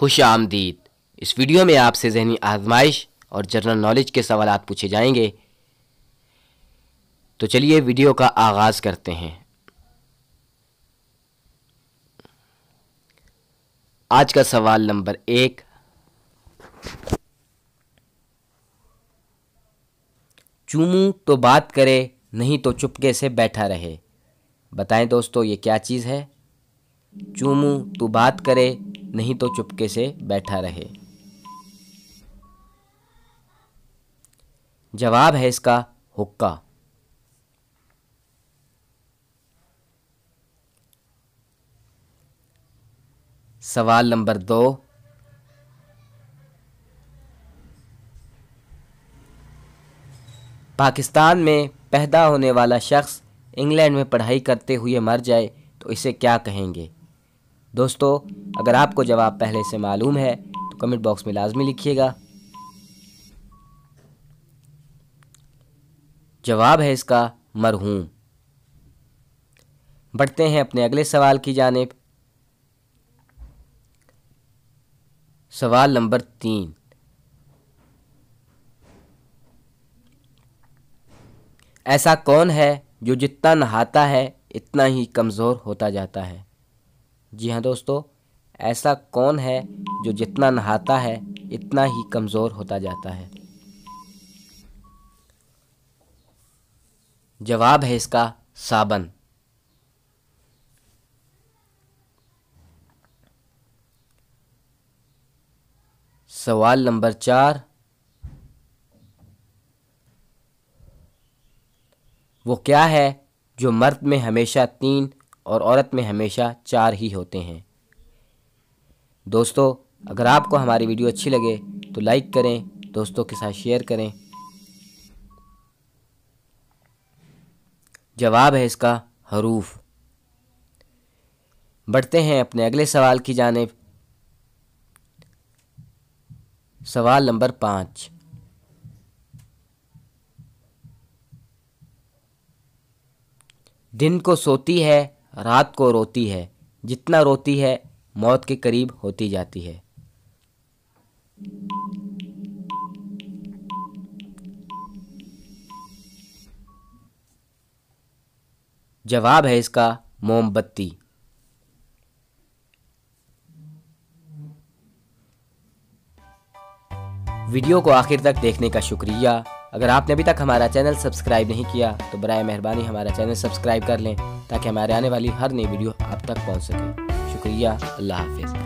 खुश आमदीद इस वीडियो में आपसे जहनी आजमाइश और जनरल नॉलेज के सवाल पूछे जाएंगे तो चलिए वीडियो का आगाज़ करते हैं आज का सवाल नंबर एक चूमू तो बात करे नहीं तो चुपके से बैठा रहे बताएं दोस्तों ये क्या चीज़ है चूमू तो बात करे नहीं तो चुपके से बैठा रहे जवाब है इसका हुक्का सवाल नंबर दो पाकिस्तान में पैदा होने वाला शख्स इंग्लैंड में पढ़ाई करते हुए मर जाए तो इसे क्या कहेंगे दोस्तों अगर आपको जवाब पहले से मालूम है तो कमेंट बॉक्स में लाजमी लिखिएगा जवाब है इसका मरहूम बढ़ते हैं अपने अगले सवाल की जानब सवाल नंबर तीन ऐसा कौन है जो जितना नहाता है इतना ही कमज़ोर होता जाता है जी हाँ दोस्तों ऐसा कौन है जो जितना नहाता है इतना ही कमज़ोर होता जाता है जवाब है इसका साबन सवाल नंबर चार वो क्या है जो मर्द में हमेशा तीन और औरत में हमेशा चार ही होते हैं दोस्तों अगर आपको हमारी वीडियो अच्छी लगे तो लाइक करें दोस्तों के साथ शेयर करें जवाब है इसका हरूफ बढ़ते हैं अपने अगले सवाल की जानेब सवाल नंबर पाँच दिन को सोती है रात को रोती है जितना रोती है मौत के करीब होती जाती है जवाब है इसका मोमबत्ती वीडियो को आखिर तक देखने का शुक्रिया अगर आपने अभी तक हमारा चैनल सब्सक्राइब नहीं किया तो बर मेहरबानी हमारा चैनल सब्सक्राइब कर लें ताकि हमारे आने वाली हर नई वीडियो आप तक पहुँच सके शुक्रिया अल्लाह हाफिज़